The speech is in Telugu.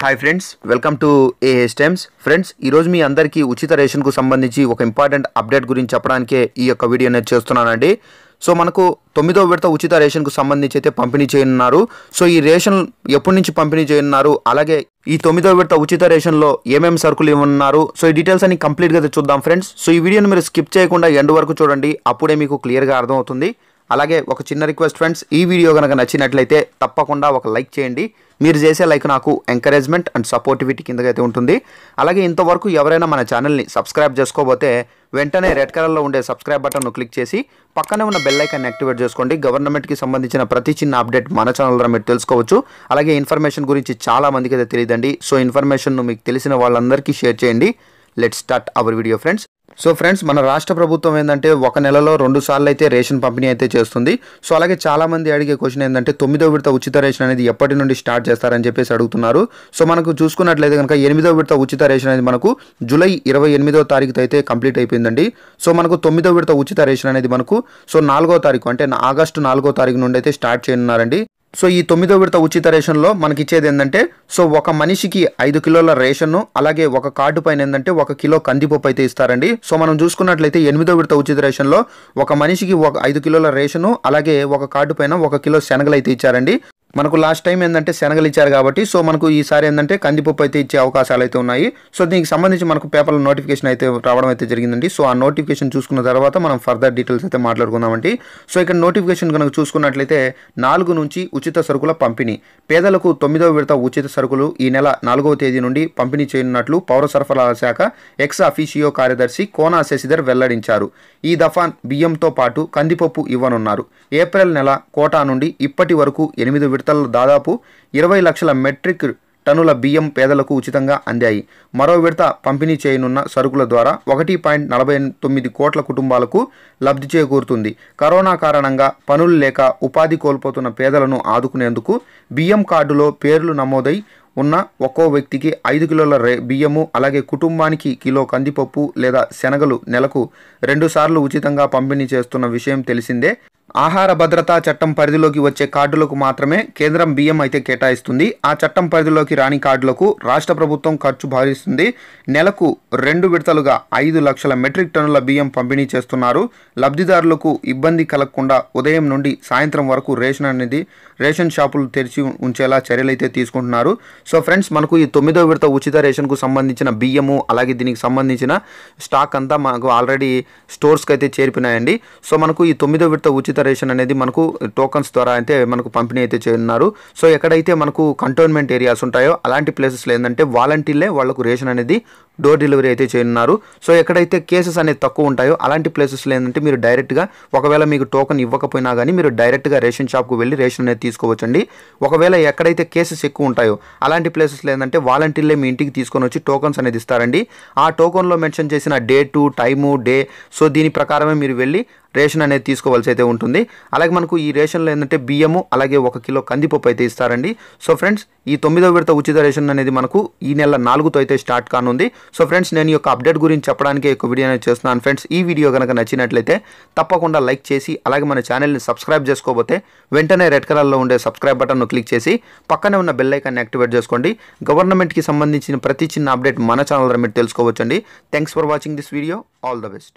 hi friends welcome to AH times friends ఈరోజు మీ అందరికీ ఉచిత రేషన్కు సంబంధించి ఒక ఇంపార్టెంట్ అప్డేట్ గురించి చెప్పడానికే ఈ యొక్క వీడియో నేను చేస్తున్నానండి సో మనకు తొమ్మిదో విడత ఉచిత రేషన్కు సంబంధించి అయితే పంపిణీ చేయనున్నారు సో ఈ రేషన్ ఎప్పటి నుంచి పంపిణీ చేయనున్నారు అలాగే ఈ తొమ్మిదో విడత ఉచిత రేషన్లో ఏమేమి సరుకులు ఇవ్వనున్నారు సో ఈ డీటెయిల్స్ అన్ని కంప్లీట్గా చూద్దాం ఫ్రెండ్స్ సో ఈ వీడియోని మీరు స్కిప్ చేయకుండా ఎండ్ వరకు చూడండి అప్పుడే మీకు క్లియర్గా అర్థమవుతుంది అలాగే ఒక చిన్న రిక్వెస్ట్ ఫ్రెండ్స్ ఈ వీడియో కనుక నచ్చినట్లయితే తప్పకుండా ఒక లైక్ చేయండి మీరు చేసే లైక్ నాకు ఎంకరేజ్మెంట్ అండ్ సపోర్టివిటీ కిందకైతే ఉంటుంది అలాగే ఇంతవరకు ఎవరైనా మన ఛానల్ని సబ్స్క్రైబ్ చేసుకోబోతే వెంటనే రెడ్ కలర్లో ఉండే సబ్స్క్రైబ్ బటన్ను క్లిక్ చేసి పక్కనే ఉన్న బెల్లైకాన్ని యాక్టివేట్ చేసుకోండి గవర్నమెంట్కి సంబంధించిన ప్రతి చిన్న అప్డేట్ మన ఛానల్ ద్వారా మీరు తెలుసుకోవచ్చు అలాగే ఇన్ఫర్మేషన్ గురించి చాలా మందికి అయితే తెలియదండి సో ఇన్ఫర్మేషన్ను మీకు తెలిసిన వాళ్ళందరికీ షేర్ చేయండి let start our video friends so friends మన రాష్ట్ర ప్రభుత్వం ఏంటంటే ఒక నెలలో రెండు సార్లు అయితే రేషన్ పంపిణీ అయితే చేస్తుంది సో అలాగే చాలామంది అడిగే క్వశ్చన్ ఏంటంటే తొమ్మిదో విడత ఉచిత రేషన్ అనేది ఎప్పటి నుండి స్టార్ట్ చేస్తారని చెప్పేసి అడుగుతున్నారు సో మనకు చూసుకున్నట్లయితే కనుక ఎనిమిదో విడత ఉచిత రేషన్ అనేది మనకు జూలై ఇరవై ఎనిమిదో తారీఖు అయితే కంప్లీట్ అయిపోయిందండి సో మనకు తొమ్మిదో విడత ఉచిత రేషన్ అనేది మనకు సో నాలుగో తారీఖు అంటే ఆగస్టు నాలుగో తారీఖు నుండి అయితే స్టార్ట్ చేయనున్నారండి సో ఈ తొమ్మిదో విడత ఉచిత రేషన్లో మనకి ఇచ్చేది ఏంటంటే సో ఒక మనిషికి ఐదు కిలోల రేషన్ అలాగే ఒక కార్డు పైన ఏంటంటే ఒక కిలో కందిపప్పు అయితే ఇస్తారండి సో మనం చూసుకున్నట్లయితే ఎనిమిదో విడత ఉచిత రేషన్లో ఒక మనిషికి ఒక ఐదు కిలోల రేషను అలాగే ఒక కార్డు పైన ఒక కిలో శనగలు అయితే ఇచ్చారండి మనకు లాస్ట్ టైం ఏంటంటే శనగలు ఇచ్చారు కాబట్టి సో మనకు ఈసారి ఏంటంటే కందిపప్పు అయితే ఇచ్చే అవకాశాలు అయితే ఉన్నాయి సో దీనికి సంబంధించి మనకు పేపర్లో నోటిఫికేషన్ అయితే రావడం అయితే జరిగిందండి సో ఆ నోటిఫికేషన్ చూసుకున్న తర్వాత మనం ఫర్దర్ డీటెయిల్స్ అయితే మాట్లాడుకుందామండి సో ఇక్కడ నోటిఫికేషన్ కనుక చూసుకున్నట్లయితే నాలుగు నుంచి ఉచిత సరుకుల పంపిణీ పేదలకు తొమ్మిదవ విడత ఉచిత సరుకులు ఈ నెల నాలుగవ తేదీ నుండి పంపిణీ చేయనున్నట్లు పౌర సరఫరాల శాఖ ఎక్స్ అఫీషియో కార్యదర్శి కోనా శశిధర్ వెల్లడించారు ఈ దఫాన్ బియ్యంతో పాటు కందిపప్పు ఇవ్వనున్నారు ఏప్రిల్ నెల కోటా నుండి ఇప్పటి వరకు ఎనిమిది విడత విడతల్లో దాదాపు ఇరవై లక్షల మెట్రిక్ టన్నుల బియ్యం పేదలకు ఉచితంగా అందాయి మరో విడత పంపిణీ చేయనున్న సరుకుల ద్వారా ఒకటి పాయింట్ నలభై తొమ్మిది కోట్ల కుటుంబాలకు లబ్ధి చేకూరుతుంది కరోనా కారణంగా పనులు లేక ఉపాధి కోల్పోతున్న పేదలను ఆదుకునేందుకు బియ్యం కార్డులో పేర్లు నమోదై ఉన్న ఒక్కో వ్యక్తికి ఐదు కిలోల రే బియ్యము అలాగే కుటుంబానికి కిలో కందిపప్పు లేదా శనగలు నెలకు రెండుసార్లు ఉచితంగా పంపిణీ చేస్తున్న విషయం తెలిసిందే ఆహార భద్రతా చట్టం పరిధిలోకి వచ్చే కార్డులకు మాత్రమే కేంద్రం బియ్యం అయితే కేటాయిస్తుంది ఆ చట్టం పరిధిలోకి రాని కార్డులకు రాష్ట్ర ప్రభుత్వం ఖర్చు భారిస్తుంది నెలకు రెండు విడతలుగా ఐదు లక్షల మెట్రిక్ టన్నుల బియ్యం పంపిణీ చేస్తున్నారు లబ్ధిదారులకు ఇబ్బంది కలగకుండా ఉదయం నుండి సాయంత్రం వరకు రేషన్ అనేది రేషన్ షాపులు తెరిచి ఉంచేలా చర్యలు అయితే తీసుకుంటున్నారు సో ఫ్రెండ్స్ మనకు ఈ తొమ్మిదో విడత ఉచిత రేషన్కు సంబంధించిన బియ్యము అలాగే దీనికి సంబంధించిన స్టాక్ అంతా మనకు ఆల్రెడీ స్టోర్స్కి అయితే చేరిపోయినాయండి సో మనకు ఈ తొమ్మిదో విడత ఉచిత జనరేషన్ అనేది మనకు టోకన్స్ ద్వారా అయితే మనకు పంపిణీ అయితే చేయనున్నారు సో ఎక్కడైతే మనకు కంటోన్మెంట్ ఏరియాస్ ఉంటాయో అలాంటి ప్లేసెస్లో ఏంటంటే వాలంటీర్లే వాళ్ళకు రేషన్ అనేది డోర్ డెలివరీ అయితే చేయనున్నారు సో ఎక్కడైతే కేసెస్ అనేది తక్కువ ఉంటాయో అలాంటి ప్లేసెస్లో ఏంటంటే మీరు డైరెక్ట్గా ఒకవేళ మీకు టోకన్ ఇవ్వకపోయినా కానీ మీరు డైరెక్ట్గా రేషన్ షాప్కు వెళ్ళి రేషన్ అనేది తీసుకోవచ్చండి ఒకవేళ ఎక్కడైతే కేసెస్ ఎక్కువ ఉంటాయో అలాంటి ప్లేసెస్లో ఏంటంటే వాలంటీర్లే మీ ఇంటికి తీసుకొని వచ్చి టోకన్స్ అనేది ఇస్తారండి ఆ టోకన్లో మెన్షన్ చేసిన డేటు టైము డే సో దీని ప్రకారమే మీరు వెళ్ళి రేషన్ అనేది తీసుకోవాల్సి అయితే ఉంటుంది అలాగే మనకు ఈ రేషన్లో ఏంటంటే బియ్యము అలాగే ఒక కిలో కందిపప్పు అయితే ఇస్తారండి సో ఫ్రెండ్స్ ఈ తొమ్మిదో విడత ఉచిత రేషన్ అనేది మనకు ఈ నెల నాలుగుతో అయితే స్టార్ట్ కానుంది సో ఫ్రెండ్స్ నేను ఈ యొక్క అప్డేట్ గురించి చెప్పడానికి ఒక వీడియో అనేది చేస్తున్నాను ఫ్రెండ్స్ ఈ వీడియో కనుక నచ్చినట్లయితే తప్పకుండా లైక్ చేసి అలాగే మన ఛానల్ని సబ్స్క్రైబ్ చేసుకోకపోతే వెంటనే రెడ్ కలర్లో ఉండే సబ్స్క్రైబ్ బటన్ను క్లిక్ చేసి పక్కనే ఉన్న బెల్ ఐకాన్ని యాక్టివేట్ చేసుకోండి గవర్నమెంట్కి సంబంధించిన ప్రతి చిన్న అప్డేట్ మన ఛానల్ ద్వారా మీరు తెలుసుకోవచ్చండి thanks for watching this video all the best